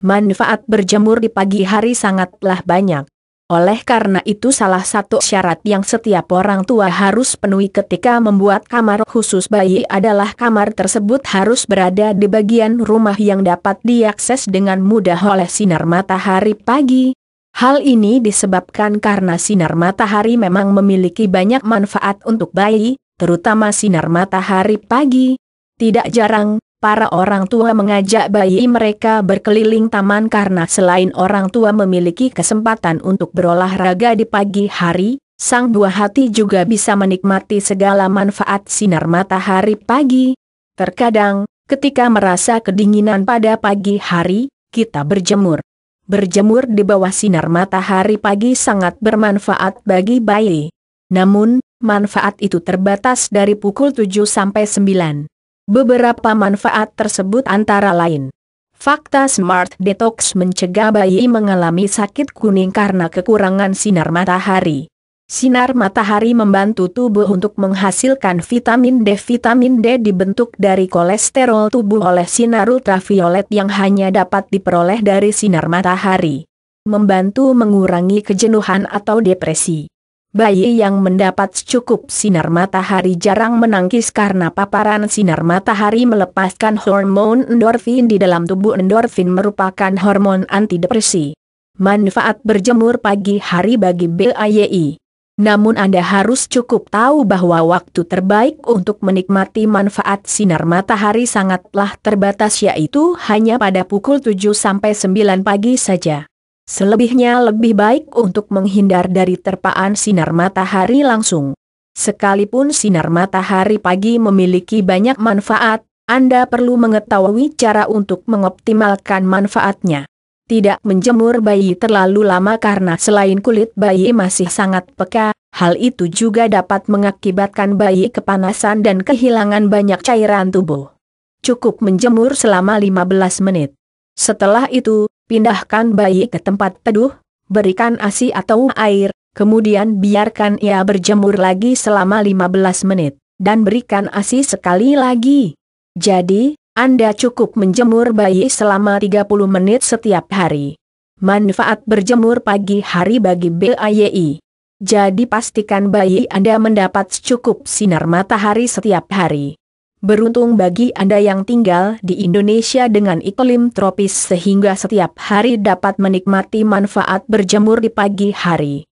Manfaat berjemur di pagi hari sangatlah banyak. Oleh karena itu salah satu syarat yang setiap orang tua harus penuhi ketika membuat kamar khusus bayi adalah kamar tersebut harus berada di bagian rumah yang dapat diakses dengan mudah oleh sinar matahari pagi. Hal ini disebabkan karena sinar matahari memang memiliki banyak manfaat untuk bayi, terutama sinar matahari pagi. Tidak jarang, para orang tua mengajak bayi mereka berkeliling taman karena selain orang tua memiliki kesempatan untuk berolahraga di pagi hari, sang buah hati juga bisa menikmati segala manfaat sinar matahari pagi. Terkadang, ketika merasa kedinginan pada pagi hari, kita berjemur. Berjemur di bawah sinar matahari pagi sangat bermanfaat bagi bayi. Namun, manfaat itu terbatas dari pukul 7 sampai 9. Beberapa manfaat tersebut antara lain. Fakta Smart Detox mencegah bayi mengalami sakit kuning karena kekurangan sinar matahari. Sinar matahari membantu tubuh untuk menghasilkan vitamin D. Vitamin D dibentuk dari kolesterol tubuh oleh sinar ultraviolet yang hanya dapat diperoleh dari sinar matahari. Membantu mengurangi kejenuhan atau depresi. Bayi yang mendapat cukup sinar matahari jarang menangkis karena paparan sinar matahari melepaskan hormon endorfin di dalam tubuh endorfin merupakan hormon antidepresi. Manfaat berjemur pagi hari bagi BAYI. Namun Anda harus cukup tahu bahwa waktu terbaik untuk menikmati manfaat sinar matahari sangatlah terbatas yaitu hanya pada pukul 7 sampai 9 pagi saja. Selebihnya lebih baik untuk menghindar dari terpaan sinar matahari langsung. Sekalipun sinar matahari pagi memiliki banyak manfaat, Anda perlu mengetahui cara untuk mengoptimalkan manfaatnya. Tidak menjemur bayi terlalu lama karena selain kulit bayi masih sangat peka, hal itu juga dapat mengakibatkan bayi kepanasan dan kehilangan banyak cairan tubuh. Cukup menjemur selama 15 menit. Setelah itu, pindahkan bayi ke tempat teduh, berikan ASI atau air, kemudian biarkan ia berjemur lagi selama 15 menit, dan berikan ASI sekali lagi. Jadi, Anda cukup menjemur bayi selama 30 menit setiap hari. Manfaat berjemur pagi hari bagi BAYI. Jadi pastikan bayi Anda mendapat cukup sinar matahari setiap hari. Beruntung bagi Anda yang tinggal di Indonesia dengan iklim tropis sehingga setiap hari dapat menikmati manfaat berjemur di pagi hari.